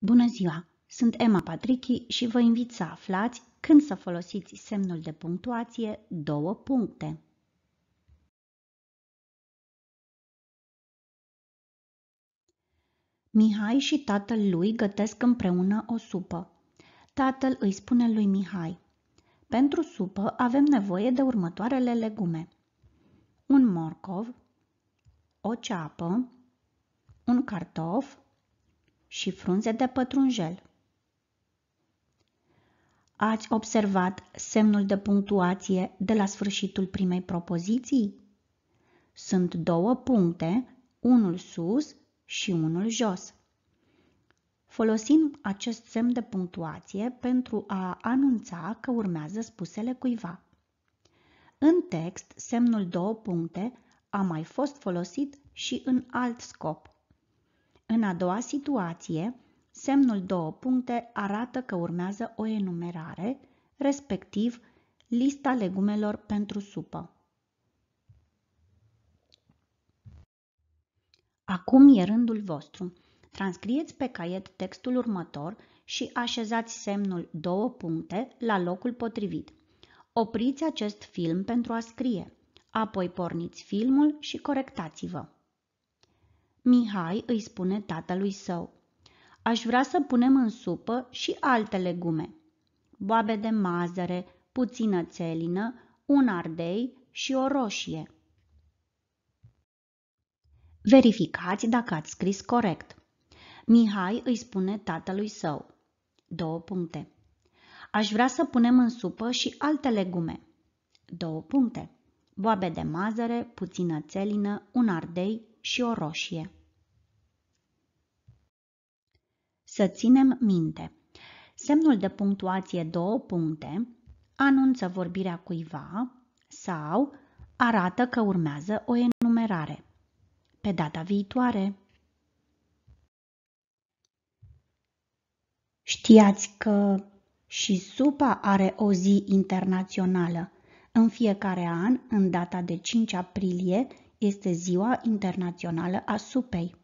Bună ziua! Sunt Emma Patrichi și vă invit să aflați când să folosiți semnul de punctuație două puncte. Mihai și tatăl lui gătesc împreună o supă. Tatăl îi spune lui Mihai, Pentru supă avem nevoie de următoarele legume. Un morcov, o ceapă, un cartof, și frunze de pătrunjel. Ați observat semnul de punctuație de la sfârșitul primei propoziții? Sunt două puncte, unul sus și unul jos. Folosim acest semn de punctuație pentru a anunța că urmează spusele cuiva. În text, semnul două puncte a mai fost folosit și în alt scop, în a doua situație, semnul două puncte arată că urmează o enumerare, respectiv lista legumelor pentru supă. Acum e rândul vostru. Transcrieți pe caiet textul următor și așezați semnul două puncte la locul potrivit. Opriți acest film pentru a scrie, apoi porniți filmul și corectați-vă. Mihai îi spune tatălui său. Aș vrea să punem în supă și alte legume. Boabe de mazăre, puțină țelină, un ardei și o roșie. Verificați dacă ați scris corect. Mihai îi spune tatălui său. Două puncte. Aș vrea să punem în supă și alte legume. Două puncte. Boabe de mazăre, puțină țelină, un ardei și o roșie. Să ținem minte. Semnul de punctuație două puncte anunță vorbirea cuiva sau arată că urmează o enumerare. Pe data viitoare. Știați că și SUPA are o zi internațională. În fiecare an, în data de 5 aprilie, este Ziua Internațională a Supei.